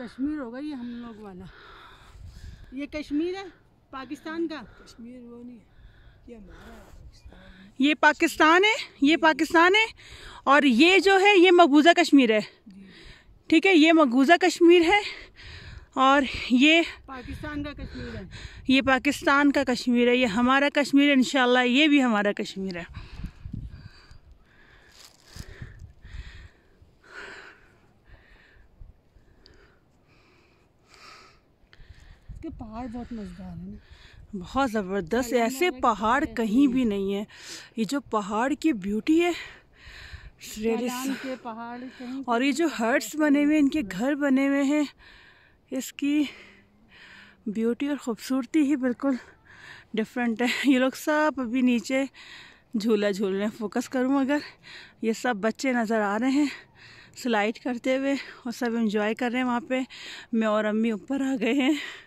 कश्मीर होगा ये हम लोग वाला ये कश्मीर है पाकिस्तान का कश्मीर वो नहीं ये हमारा ये पाकिस्तान है ये पाकिस्तान है और ये जो है ये मकबूजा कश्मीर है ठीक है ये मकबूजा कश्मीर है और ये पाकिस्तान का कश्मीर है ये पाकिस्तान का कश्मीर है ये हमारा कश्मीर है इनशाला ये भी हमारा कश्मीर है के पहाड़ बहुत मज़ेदार हैं बहुत ज़बरदस्त ऐसे पहाड़ कहीं भी नहीं है ये जो पहाड़ की ब्यूटी है के पहाड़ और ये जो तो हर्ट्स बने हुए इनके घर बने हुए हैं इसकी ब्यूटी और ख़ूबसूरती ही बिल्कुल डिफरेंट है ये लोग सब अभी नीचे झूला झूल रहे हैं फोकस करूँ अगर ये सब बच्चे नज़र आ रहे हैं स्लाइड करते हुए और सब इन्जॉय कर रहे हैं वहाँ पे मैं और अम्मी ऊपर आ गए हैं